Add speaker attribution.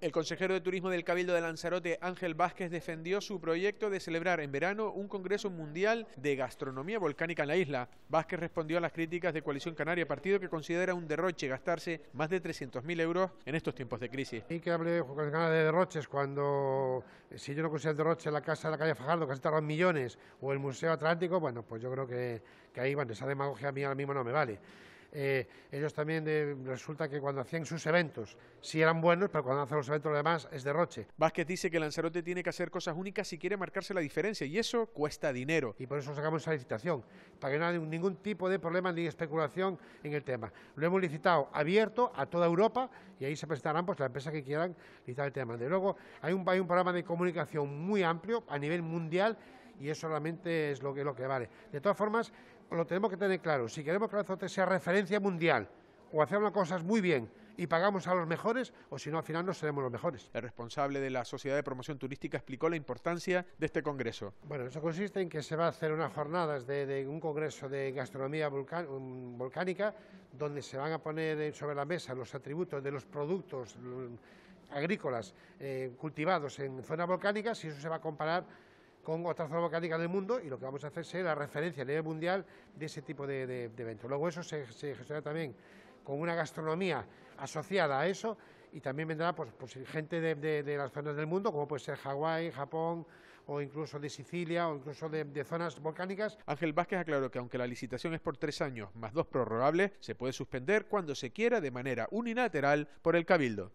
Speaker 1: El consejero de Turismo del Cabildo de Lanzarote, Ángel Vázquez, defendió su proyecto de celebrar en verano un Congreso Mundial de Gastronomía Volcánica en la isla. Vázquez respondió a las críticas de Coalición Canaria, partido que considera un derroche gastarse más de 300.000 euros en estos tiempos de crisis.
Speaker 2: Y que hable de derroches cuando, si yo no considero el derroche la casa de la calle Fajardo, que se millones, o el Museo Atlántico, bueno, pues yo creo que, ahí, bueno, esa demagogia a mí ahora mismo no me vale. Eh, ellos también eh, resulta que cuando hacían sus eventos sí eran buenos, pero cuando hacen los eventos los demás es derroche. Vázquez dice que Lanzarote tiene que hacer cosas únicas si quiere marcarse la diferencia y eso cuesta dinero. Y por eso sacamos esa licitación, para que no haya ningún tipo de problema ni especulación en el tema. Lo hemos licitado abierto a toda Europa y ahí se presentarán pues, las empresas que quieran licitar el tema. De luego hay un, hay un programa de comunicación muy amplio a nivel mundial y eso solamente es lo que, lo que vale. De todas formas, lo tenemos que tener claro. Si queremos que el azote sea referencia mundial o hacer las cosas muy bien y pagamos a los mejores, o si no, al final no seremos los mejores. El responsable de la Sociedad de Promoción Turística explicó la importancia de este congreso. Bueno, eso consiste en que se va a hacer unas jornadas de, un congreso de gastronomía mm, volcánica, donde se van a poner sobre la mesa los atributos de los productos mm, agrícolas eh, cultivados en zonas volcánicas y eso se va a comparar con otras zonas volcánicas del mundo y lo que vamos a hacer es la referencia a nivel mundial de ese tipo de, eventos. Luego eso se, gestiona también con una gastronomía asociada a eso y también vendrá pues, pues gente de, las zonas del mundo, como puede ser Hawái, Japón o incluso de Sicilia o incluso de, de, zonas volcánicas.
Speaker 1: Ángel Vázquez aclaró que aunque la licitación es por tres años más dos prorrogables, se puede suspender cuando se quiera de manera unilateral por el Cabildo.